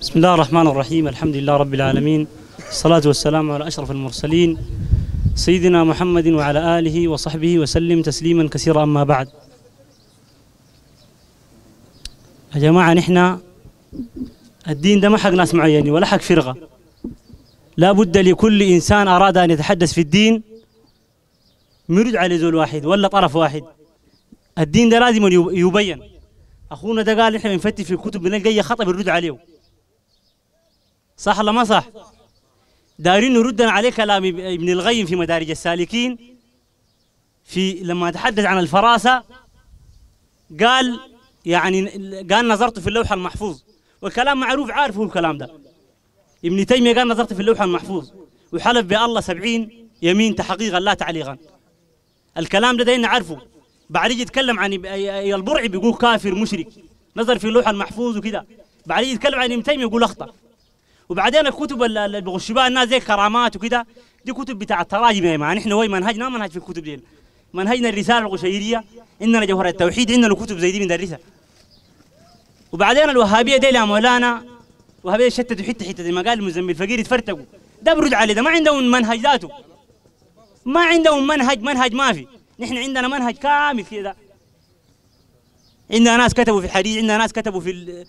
بسم الله الرحمن الرحيم الحمد لله رب العالمين الصلاة والسلام على أشرف المرسلين سيدنا محمد وعلى آله وصحبه وسلم تسليما كثيرا أما بعد يا جماعة نحن الدين ده ما حق ناس معينين ولا حق فرقة لا بد لكل إنسان أراد أن يتحدث في الدين مرجع لزول واحد ولا طرف واحد الدين ده لازم يبين اخونا ده قال احنا بنفتي في الكتب بنلقى اي خطا بنرد عليه صح ولا ما صح؟ دارين نرد عليه كلام ابن الغيم في مدارج السالكين في لما تحدث عن الفراسه قال يعني قال نظرت في اللوح المحفوظ والكلام معروف عارف هو الكلام ده ابن تيميه قال نظرت في اللوح المحفوظ وحلف بالله سبعين يمين تحقيقا لا تعليقا الكلام ده دينا عارفه بعدين يتكلم عن البرعي بيقول كافر مشرك نظر في اللوح المحفوظ بعد بعدين يتكلم عن ابن تيميه يقول اخطا وبعدين الكتب اللي بيغشوا بها الناس زي كرامات وكذا دي كتب بتاع التراجم يا جماعه نحن وين منهجنا منهج في الكتب دي منهجنا الرساله القشيريه عندنا جوهر التوحيد عندنا كتب زي دي بندرسها وبعدين الوهابيه دي يا مولانا وهابيه شتتوا حته حته زي ما قال المزمل الفقير يتفرتقوا ده برد عليه ده ما عندهم منهج ذاته ما عندهم منهج منهج ما في نحن عندنا منهج كامل كده عندنا ناس كتبوا في الحديث عندنا ناس كتبوا في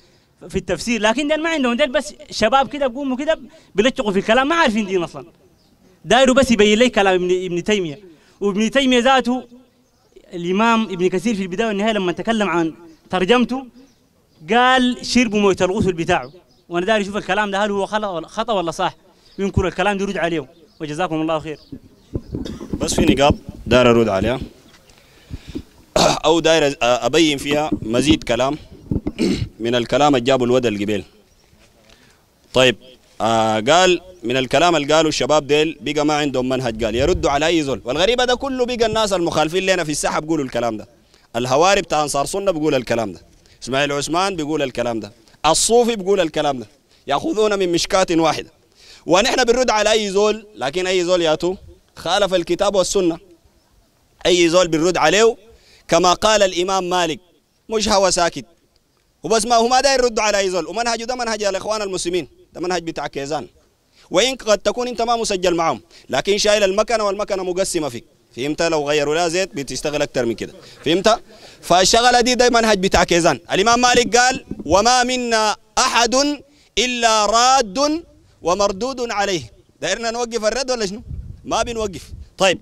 في التفسير لكن ده ما عندهم ده بس شباب كده بيقوموا كده بيلتقوا في الكلام ما عارفين دين اصلا دايروا بس يبين لي كلام ابن ابن تيميه وابن تيميه ذاته الامام ابن كثير في البدايه والنهايه لما تكلم عن ترجمته قال شربوا موت الغسل بتاعه وانا داير اشوف الكلام ده هل هو خطا ولا صح ينكر الكلام ده يرد عليه وجزاكم الله خير بس في نقاب داير ارد عليها او داير آه، ابين فيها مزيد كلام من الكلام اللي جابوا الود القبيل طيب آه قال من الكلام اللي قالوا الشباب ديل بقى ما عندهم منهج قال يردوا على اي زول والغريبه ده كله بقى الناس المخالفين لنا في الساحه بيقولوا الكلام ده الهواري بتاع انصار سنه بيقول الكلام ده اسماعيل عثمان بيقول الكلام ده الصوفي بيقول الكلام ده ياخذون من مشكات واحده ونحن بنرد على اي زول لكن اي زول ياتو خالف الكتاب والسنه أي زول بنرد عليه كما قال الإمام مالك مش هو ساكت وبس ما هو ما داير يرد على أي زول ومنهجه ده منهج الإخوان المسلمين ده منهج بتاع كيزان وإن قد تكون أنت ما مسجل معهم لكن شايل المكنة والمكنة مقسمة فيك فهمت لو غيروا لها زيت بتشتغل اكثر من كده فهمت فالشغلة دي ده منهج بتاع كيزان الإمام مالك قال وما منا أحد إلا راد ومردود عليه دايرنا نوقف الرد ولا شنو ما بنوقف طيب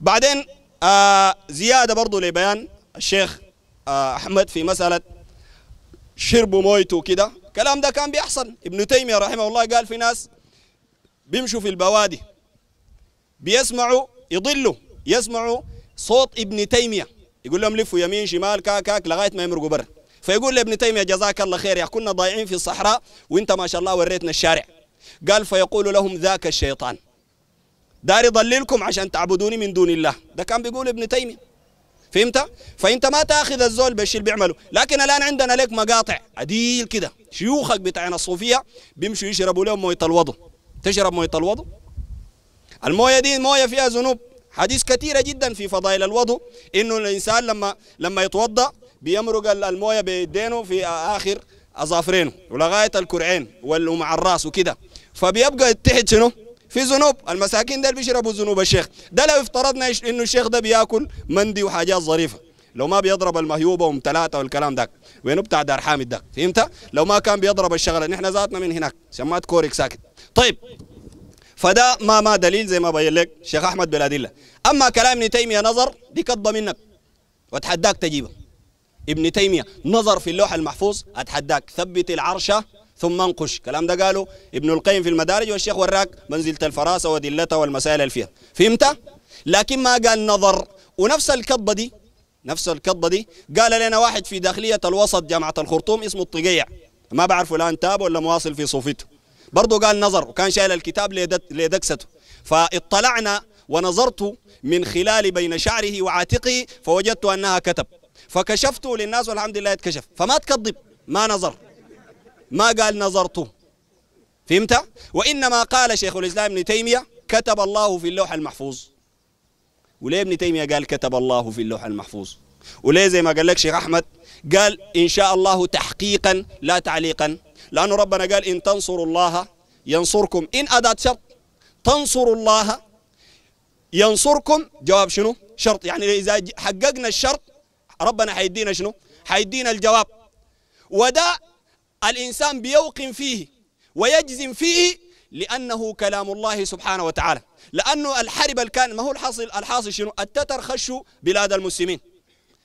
بعدين آه زياده برضه لبيان الشيخ آه احمد في مساله شربوا مويته كده الكلام ده كان بيحصل ابن تيميه رحمه الله قال في ناس بيمشوا في البوادي بيسمعوا يضلوا يسمعوا صوت ابن تيميه يقول لهم لفوا يمين شمال كاك كاك لغايه ما يمرقوا برا فيقول لابن تيميه جزاك الله خير يا كنا ضايعين في الصحراء وانت ما شاء الله وريتنا الشارع قال فيقول لهم ذاك الشيطان دار يضللكم عشان تعبدوني من دون الله ده كان بيقول ابن تيمية فهمت؟ فانت ما تاخذ الزول بالشيء اللي بيعمله لكن الان عندنا لك مقاطع عديل كده شيوخك بتاعنا الصوفيه بيمشوا يشربوا لهم مويه الوضو تشرب مويه الوضو المويه دي مويه فيها ذنوب حديث كثيرة جدا في فضائل الوضوء انه الانسان لما لما يتوضا بيمرق المويه بيدينه في اخر اظافرينه ولغايه الكرعين ومع الراس وكده فبيبقى تحت شنو؟ في ذنوب المساكين ده بيشربوا ذنوب الشيخ ده لو افترضنا انه الشيخ ده بياكل مندي وحاجات ظريفه لو ما بيضرب المهيوبه ثلاثه والكلام ده وين بتاع دار حامد ده فهمت لو ما كان بيضرب الشغله نحن ذاتنا من هناك سمات كورك ساكت طيب فده ما ما دليل زي ما بين لك شيخ احمد بالادله اما كلام ابن تيميه نظر دي كضه منك واتحداك تجيبه ابن تيميه نظر في اللوح المحفوظ اتحداك ثبت العرش ثم انقش كلام ده قاله ابن القيم في المدارج والشيخ وراك منزلة الفراسة ودلته والمسائل الفيها فهمت؟ لكن ما قال نظر ونفس الكضبة دي نفس الكضبة دي قال لنا واحد في داخلية الوسط جامعة الخرطوم اسمه الطقيع ما بعرفه الآن تاب ولا مواصل في صوفته برضه قال نظر وكان شايل الكتاب ليدكسته فاطلعنا ونظرت من خلال بين شعره وعاتقه فوجدت أنها كتب فكشفته للناس والحمد لله اتكشف فما تكذب ما نظر ما قال نظرت فهمت وإنما قال شيخ الإسلام ابن تيمية كتب الله في اللوح المحفوظ وليه ابن تيمية قال كتب الله في اللوح المحفوظ وليه زي ما قال لك شيخ أحمد قال إن شاء الله تحقيقا لا تعليقا لأن ربنا قال إن تنصروا الله ينصركم إن أداة شرط تنصروا الله ينصركم جواب شنو شرط يعني إذا حققنا الشرط ربنا حيدينا شنو حيدينا الجواب وده الإنسان بيوقن فيه ويجزم فيه لأنه كلام الله سبحانه وتعالى لأنه الحرب كان ما هو الحاصل الحاصل شنو التتر خشوا بلاد المسلمين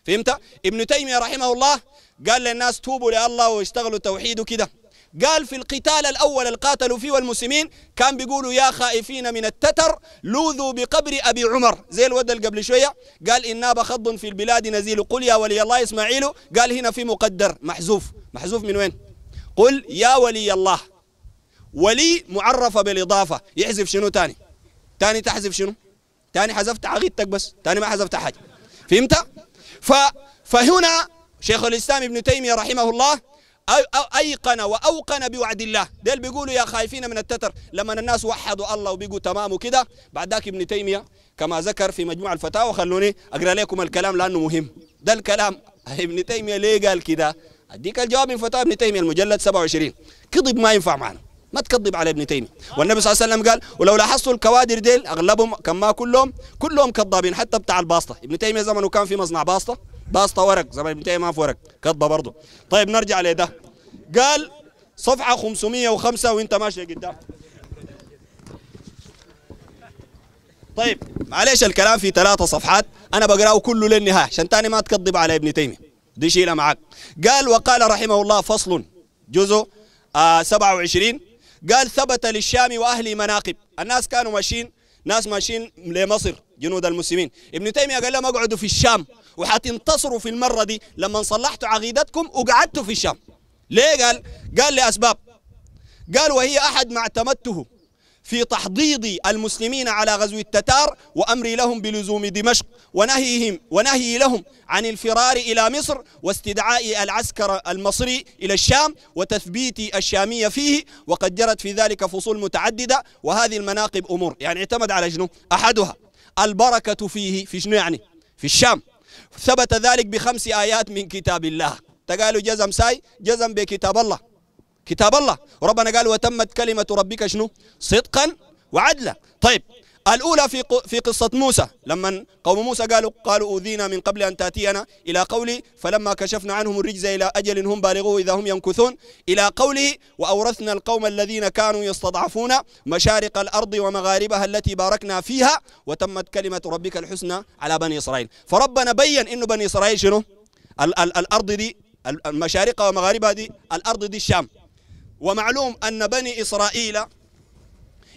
فهمت ابن تيمية رحمه الله قال للناس توبوا لله واشتغلوا توحيد كده قال في القتال الأول اللي قاتلوا فيه والمسلمين كان بيقولوا يا خائفين من التتر لوذوا بقبر أبي عمر زي الود اللي قبل شوية قال إن ناب خض في البلاد نزيل قل يا ولي الله إسماعيل قال هنا في مقدر محزوف محزوف من وين قل يا ولي الله ولي معرفة بالإضافة يحذف شنو تاني تاني تحذف شنو تاني حذفت عقيدتك بس تاني ما حذفت حاجة فهمت ف... فهنا شيخ الإسلام ابن تيمية رحمه الله ايقن واوقن بوعد الله ديل بيقولوا يا خايفين من التتر لما الناس وحدوا الله وبيقوا تمام وكده بعد ذاك ابن تيميه كما ذكر في مجموع الفتاوى خلوني اقرا لكم الكلام لانه مهم ده الكلام ابن تيميه ليه قال كده اديك الجواب من فتاة ابن تيمية المجلد 27 كذب ما ينفع معنا ما تكذب على ابن تيمية والنبي صلى الله عليه وسلم قال ولو لاحظتوا الكوادر ديل اغلبهم كما كلهم كلهم كذابين حتى بتاع الباسطة ابن تيمية زمنه كان في مصنع باسطة باسطة ورق زمن ابن تيمية ما في ورق كذبة برضه طيب نرجع لده قال صفحة 505 وانت ماشي قدام طيب معلش الكلام في ثلاثة صفحات انا بقراه كله للنهاية عشان تاني ما تكذب على ابن تيمية دي شيلها معاك قال وقال رحمه الله فصل جزء آه 27 قال ثبت للشام واهل مناقب الناس كانوا ماشيين ناس ماشيين لمصر جنود المسلمين ابن تيميه قال لهم اقعدوا في الشام وحتنتصروا في المره دي لما صلحتوا عقيدتكم وقعدتوا في الشام ليه قال قال لاسباب قال وهي احد ما اعتمدته في تحضيض المسلمين على غزو التتار وأمري لهم بلزوم دمشق ونهيهم ونهي لهم عن الفرار إلى مصر واستدعاء العسكر المصري إلى الشام وتثبيت الشامية فيه وقد جرت في ذلك فصول متعددة وهذه المناقب أمور يعني اعتمد على شنو أحدها البركة فيه في شنو يعني في الشام ثبت ذلك بخمس آيات من كتاب الله تقالوا جزم ساي جزم بكتاب الله كتاب الله ربنا قال وتمت كلمة ربك شنو صدقا وعدلا طيب الأولى في في قصة موسى لما قوم موسى قالوا قالوا أوذينا من قبل أن تأتينا إلى قولي فلما كشفنا عنهم الرجز إلى أجل هم بالغوه إذا هم ينكثون إلى قوله وأورثنا القوم الذين كانوا يستضعفون مشارق الأرض ومغاربها التي باركنا فيها وتمت كلمة ربك الحسنى على بني إسرائيل فربنا بين إنه بني إسرائيل شنو الأرض دي المشارق ومغاربها دي الأرض دي الشام ومعلوم أن بني إسرائيل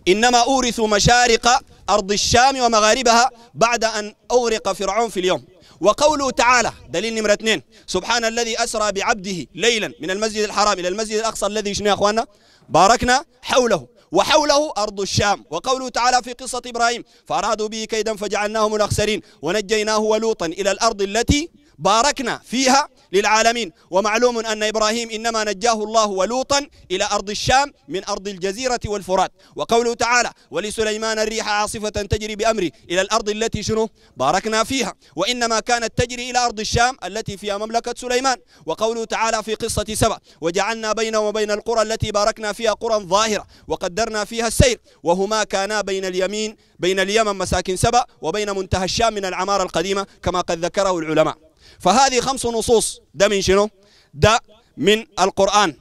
إنما أورثوا مشارق أرض الشام ومغاربها بعد أن أغرق فرعون في اليوم وقوله تعالى دليل نمرة اثنين سبحان الذي أسرى بعبده ليلا من المسجد الحرام إلى المسجد الأقصى الذي شنو يا أخواننا باركنا حوله وحوله أرض الشام وقوله تعالى في قصة إبراهيم فأرادوا به كيدا فجعلناهم الأخسرين ونجيناه ولوطا إلى الأرض التي باركنا فيها للعالمين ومعلوم أن إبراهيم إنما نجاه الله ولوطا إلى أرض الشام من أرض الجزيرة والفرات وقوله تعالى ولسليمان الريح عاصفة تجري بأمره إلى الأرض التي شنو باركنا فيها وإنما كانت تجري إلى أرض الشام التي فيها مملكة سليمان وقوله تعالى في قصة سبأ وجعلنا بينه وبين القرى التي باركنا فيها قرى ظاهرة وقدرنا فيها السير وهما كانا بين اليمين بين اليمن مساكن سبأ وبين منتهى الشام من العمارة القديمة كما قد ذكره العلماء فهذه خمس نصوص ده من شنو ده من القرآن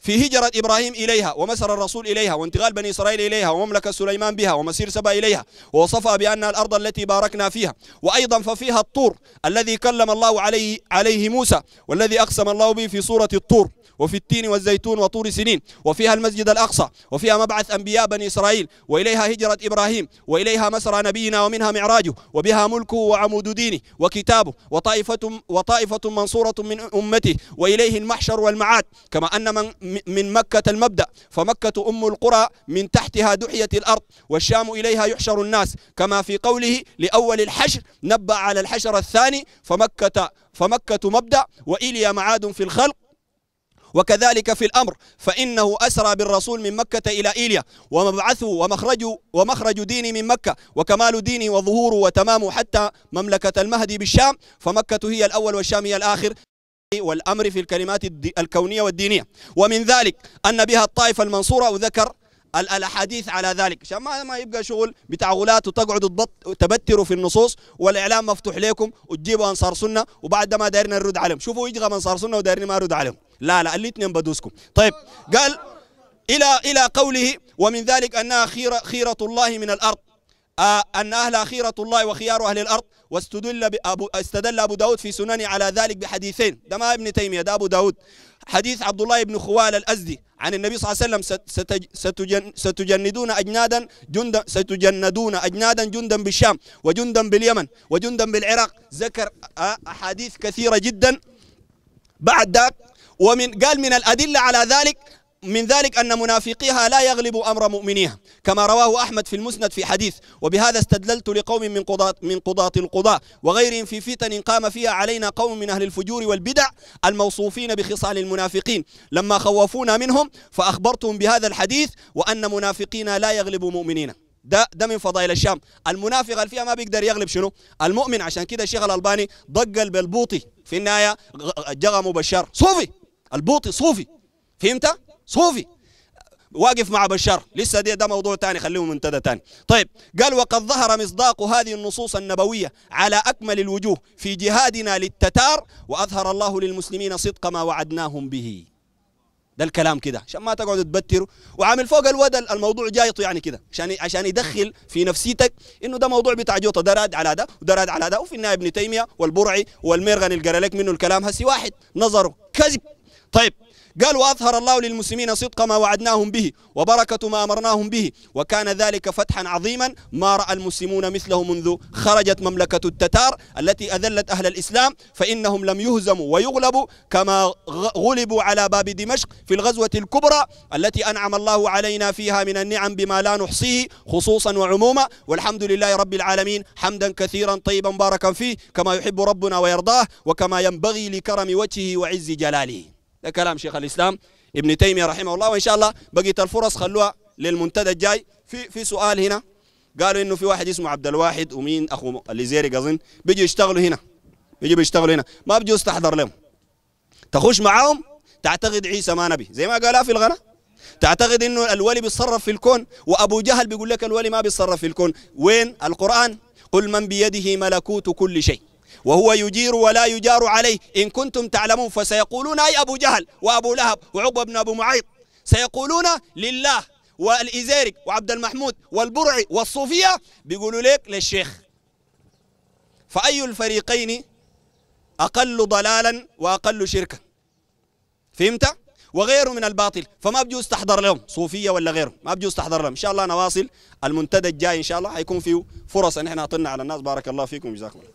في هجرة إبراهيم إليها ومسر الرسول إليها وانتقال بني إسرائيل إليها ومملكة سليمان بها ومسير سبا إليها ووصفها بأنها الأرض التي باركنا فيها وأيضا ففيها الطور الذي كلم الله عليه, عليه موسى والذي أقسم الله به في سورة الطور وفي التين والزيتون وطور سنين وفيها المسجد الأقصى وفيها مبعث أنبياء بني إسرائيل وإليها هجرة إبراهيم وإليها مسرى نبينا ومنها معراجه وبها ملكه وعمود دينه وكتابه وطائفة, وطائفة منصورة من أمته وإليه المحشر والمعاد كما أن من من مكة المبدأ فمكة أم القرى من تحتها دحيت الأرض والشام إليها يحشر الناس كما في قوله لأول الحشر نبأ على الحشر الثاني فمكة, فمكة مبدأ وإليا معاد في الخلق وكذلك في الأمر فإنه أسرى بالرسول من مكة إلى إيليا ومبعثه ومخرجه ومخرج ديني من مكة وكمال ديني وظهوره وتمامه حتى مملكة المهدي بالشام فمكة هي الأول والشام هي الآخر والأمر في الكلمات الكونية والدينية ومن ذلك أن بها الطائفة المنصورة وذكر الاحاديث على ذلك عشان ما ما يبقى شغل بتاع غلات وتقعدوا تبتروا في النصوص والاعلام مفتوح لكم وتجيبوا انصار سنه وبعد ما دايرين نرد عليهم شوفوا يجغى انصار سنه ودايرين ما نرد عليهم لا لا الاثنين بدوسكم طيب قال الى الى قوله ومن ذلك انها خيره خيره الله من الارض آه ان اهلها خيره الله وخيار اهل الارض واستدل أبو استدل أبو داود في سننه على ذلك بحديثين ده ما ابن تيمية ده أبو داود حديث عبد الله بن خوال الأزدي عن النبي صلى الله عليه وسلم ستجن ستجندون أجنادا جندا ستجندون أجنادا جندا بالشام وجندا باليمن وجندا بالعراق ذكر آه، أحاديث كثيرة جدا بعد ذاك ومن قال من الأدلة على ذلك من ذلك أن منافقيها لا يغلب أمر مؤمنيها كما رواه أحمد في المسند في حديث وبهذا استدللت لقوم من قضاة, من قضاة القضاء وغيرهم في فتن قام فيها علينا قوم من أهل الفجور والبدع الموصوفين بخصال المنافقين لما خوفونا منهم فأخبرتهم بهذا الحديث وأن منافقينا لا يغلب مؤمنينا ده ده من فضائل الشام المنافق اللي فيها ما بيقدر يغلب شنو المؤمن عشان كده الشيخ الألباني ضق البلبوطي في النهاية جغم بشار صوفي البوطي صوفي فهمت صوفي واقف مع بشار لسه ده, ده موضوع تاني خليه منتدى تاني طيب قال وقد ظهر مصداق هذه النصوص النبوية على أكمل الوجوه في جهادنا للتتار وأظهر الله للمسلمين صدق ما وعدناهم به ده الكلام كده عشان ما تقعدوا تبتروا وعامل فوق الود الموضوع جايط يعني كده عشان عشان يدخل في نفسيتك انه ده موضوع بتاع جوطه ده راد على ده وده راد على ده وفي النهايه ابن تيميه والبرعي والميرغن اللي لك منه الكلام هسي واحد نظره كذب طيب قال وأظهر الله للمسلمين صدق ما وعدناهم به وبركة ما أمرناهم به وكان ذلك فتحا عظيما ما رأى المسلمون مثله منذ خرجت مملكة التتار التي أذلت أهل الإسلام فإنهم لم يهزموا ويغلبوا كما غلبوا على باب دمشق في الغزوة الكبرى التي أنعم الله علينا فيها من النعم بما لا نحصيه خصوصا وعموما والحمد لله رب العالمين حمدا كثيرا طيبا باركا فيه كما يحب ربنا ويرضاه وكما ينبغي لكرم وجهه وعز جلاله ده كلام شيخ الإسلام ابن تيمية رحمه الله وإن شاء الله بقية الفرص خلوها للمنتدى الجاي في في سؤال هنا قالوا انه في واحد اسمه عبد الواحد ومين اخو الليزيري اظن بيجوا يشتغلوا هنا بيجوا يشتغلوا هنا ما بيجوا استحضر لهم تخش معاهم تعتقد عيسى ما نبي زي ما قالها في الغنى تعتقد انه الولي بيتصرف في الكون وابو جهل بيقول لك الولي ما بيتصرف في الكون وين القران قل من بيده ملكوت كل شيء وهو يجير ولا يجار عليه إن كنتم تعلمون فسيقولون أي أبو جهل وأبو لهب وعقبة بن أبو معيط سيقولون لله والإزارك وعبد المحمود والبرعي والصوفية بيقولوا لك للشيخ فأي الفريقين أقل ضلالا وأقل شركا فهمت؟ وغيره من الباطل فما بجوز تحضر لهم صوفية ولا غيره ما بجوز تحضر لهم إن شاء الله نواصل المنتدى الجاي إن شاء الله حيكون فيه فرص أن احنا أطلنا على الناس بارك الله فيكم جزاكم الله